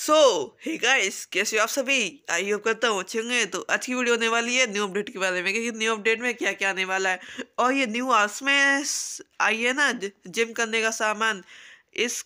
सो hey guys कैसे हो आप सभी आई होप करता हूँ अच्छे होंगे तो आज की वीडियो होने वाली है न्यू अपडेट के बारे में क्योंकि न्यू अपडेट में क्या क्या आने वाला है और ये न्यू आर्स में आई है ना जिम करने का सामान इस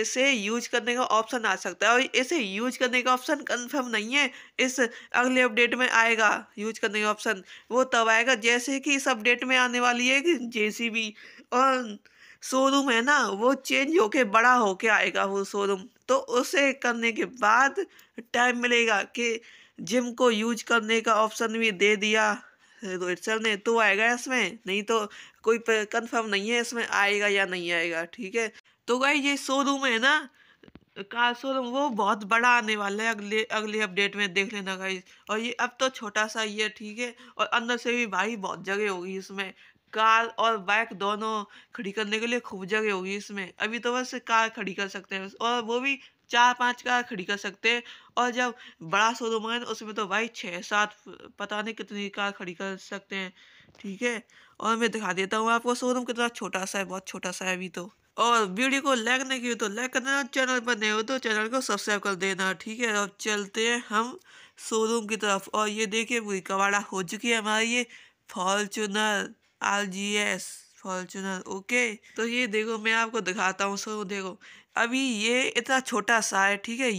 इसे यूज करने का ऑप्शन आ सकता है और इसे यूज करने का ऑप्शन कंफर्म नहीं है इस अगले अपडेट में आएगा यूज करने का ऑप्शन वो तब आएगा जैसे कि इस अपडेट में आने वाली है कि जे और शोरूम है ना वो चेंज होके बड़ा होके आएगा वो शोरूम तो उसे करने के बाद टाइम मिलेगा कि जिम को यूज करने का ऑप्शन भी दे दिया रोहित तो सर ने तो आएगा इसमें नहीं तो कोई कंफर्म नहीं है इसमें आएगा या नहीं आएगा ठीक है तो भाई ये शोरूम है ना कार शोरूम वो बहुत बड़ा आने वाला है अगले अगले अपडेट में देख लेना भाई और ये अब तो छोटा सा ही है ठीक है और अंदर से भी भाई बहुत जगह होगी इसमें कार और बाइक दोनों खड़ी करने के लिए खूब जगह होगी इसमें अभी तो बस कार खड़ी कर सकते हैं और वो भी चार पांच कार खड़ी कर सकते हैं और जब बड़ा शोरूम है उसमें तो भाई छः सात पता नहीं कितनी कार खड़ी कर सकते हैं ठीक है और मैं दिखा देता हूँ आपको शोरूम कितना छोटा सा है बहुत छोटा सा है अभी तो और वीडियो को लाइक नहीं की तो लाइक करना चैनल पर नहीं हो तो चैनल को सब्सक्राइब कर देना ठीक है अब चलते हैं हम शोरूम की तरफ और ये देखिए पूरी कबाड़ा हो चुकी है हमारी ये Fortuner R G S Fortuner okay तो ये देखो मैं आपको दिखाता हूँ सो देखो अभी ये इतना छोटा सा है ठीक है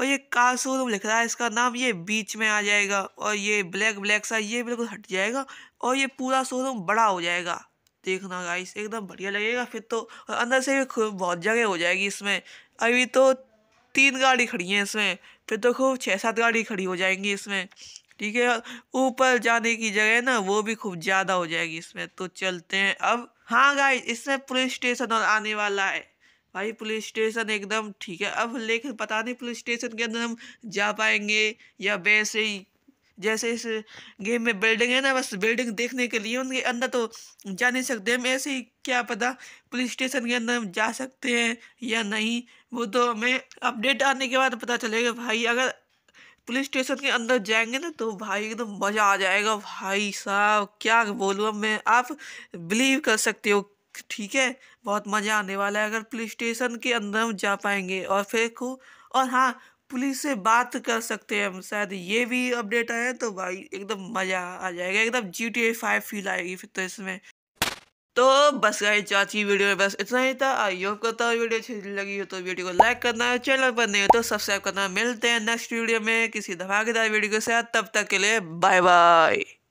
और ये कार शोरूम लिख रहा है इसका नाम ये बीच में आ जाएगा और ये ब्लैक ब्लैक सा ये बिल्कुल हट जाएगा और ये पूरा शोरूम बड़ा हो जाएगा देखना गाइस एकदम बढ़िया लगेगा फिर तो और अंदर से भी बहुत जगह हो जाएगी इसमें अभी तो तीन गाड़ी खड़ी हैं इसमें फिर तो खूब छः सात गाड़ी खड़ी हो जाएंगी इसमें ठीक है ऊपर जाने की जगह ना वो भी खूब ज़्यादा हो जाएगी इसमें तो चलते हैं अब हाँ गाइस इसमें पुलिस स्टेशन और आने वाला है भाई पुलिस स्टेशन एकदम ठीक है अब लेकिन पता नहीं पुलिस स्टेशन के अंदर हम जा पाएंगे या वैसे ही जैसे इस गेम में बिल्डिंग है ना बस बिल्डिंग देखने के लिए उनके अंदर तो जा नहीं सकते हम ऐसे ही क्या पता पुलिस स्टेशन के अंदर हम जा सकते हैं या नहीं वो तो हमें अपडेट आने के बाद पता चलेगा भाई अगर पुलिस स्टेशन के अंदर जाएंगे ना तो भाई एकदम मज़ा आ जाएगा भाई साहब क्या बोलूँ मैं आप बिलीव कर सकते हो ठीक है बहुत मज़ा आने वाला है अगर पुलिस स्टेशन के अंदर हम जा पाएंगे और फिर को और हाँ पुलिस से बात कर सकते हैं हम शायद ये भी अपडेट आया तो भाई एकदम मज़ा आ जाएगा एकदम जी टी फाइव फील आएगी फिर तो इसमें तो बस जो आज की वीडियो में बस इतना ही था आई होप करता हूँ वीडियो अच्छी लगी हो तो वीडियो को लाइक करना है चैनल पर नहीं हो तो सब्सक्राइब करना मिलते हैं नेक्स्ट वीडियो में किसी धमाकेदार वीडियो के साथ तब तक के लिए बाय बाय